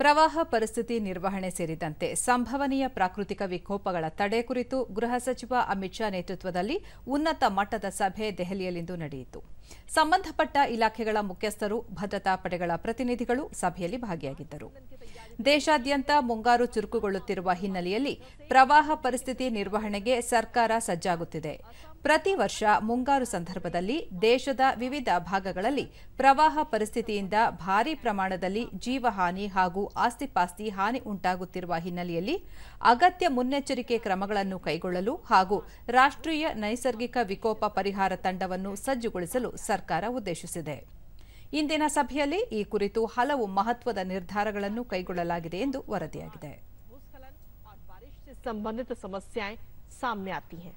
ಪ್ರವಾಹ ಪರಿಸ್ಥಿತಿ ನಿರ್ವಹಣೆ ಸೇರಿದಂತೆ ಸಂಭವನೀಯ ಪ್ರಾಕೃತಿಕ ವಿಕೋಪಗಳ ತಡೆ ಕುರಿತು ಗೃಹ ಸಚಿವ ಅಮಿತ್ ಶಾ ನೇತೃತ್ವದಲ್ಲಿ ಉನ್ನತ ಮಟ್ಟದ ಸಭೆ ದೆಹಲಿಯಲ್ಲಿಂದು ನಡೆಯಿತು ಸಂಬಂಧಪಟ್ಟ ಇಲಾಖೆಗಳ ಮುಖ್ಯಸ್ಥರು ಭದ್ರತಾ ಪಡೆಗಳ ಪ್ರತಿನಿಧಿಗಳು ಸಭೆಯಲ್ಲಿ ಭಾಗಿಯಾಗಿದ್ದರು ದೇಶಾದ್ಯಂತ ಮುಂಗಾರು ಚುರುಕುಗೊಳ್ಳುತ್ತಿರುವ ಹಿನ್ನೆಲೆಯಲ್ಲಿ ಪ್ರವಾಹ ಪರಿಸ್ಥಿತಿ ನಿರ್ವಹಣೆಗೆ ಸರ್ಕಾರ ಸಜ್ಜಾಗುತ್ತಿದೆ ಪ್ರತಿ ವರ್ಷ ಮುಂಗಾರು ಸಂದರ್ಭದಲ್ಲಿ ದೇಶದ ವಿವಿಧ ಭಾಗಗಳಲ್ಲಿ ಪ್ರವಾಹ ಪರಿಸ್ಥಿತಿಯಿಂದ ಭಾರೀ ಪ್ರಮಾಣದಲ್ಲಿ ಜೀವಹಾನಿ ಹಾಗೂ ಆಸ್ತಿಪಾಸ್ತಿ ಹಾನಿ ಉಂಟಾಗುತ್ತಿರುವ ಹಿನ್ನೆಲೆಯಲ್ಲಿ ಅಗತ್ಯ ಮುನ್ನೆಚ್ಚರಿಕೆ ಕ್ರಮಗಳನ್ನು ಕೈಗೊಳ್ಳಲು ಹಾಗೂ ರಾಷ್ಟ್ರೀಯ ನೈಸರ್ಗಿಕ ವಿಕೋಪ ಪರಿಹಾರ ತಂಡವನ್ನು ಸಜ್ಜುಗೊಳಿಸಲು ಸರ್ಕಾರ ಉದ್ದೇಶಿಸಿದೆ ಇಂದಿನ ಸಭೆಯಲ್ಲಿ ಈ ಕುರಿತು ಹಲವು ಮಹತ್ವದ ನಿರ್ಧಾರಗಳನ್ನು ಕೈಗೊಳ್ಳಲಾಗಿದೆ ಎಂದು ವರದಿಯಾಗಿದೆ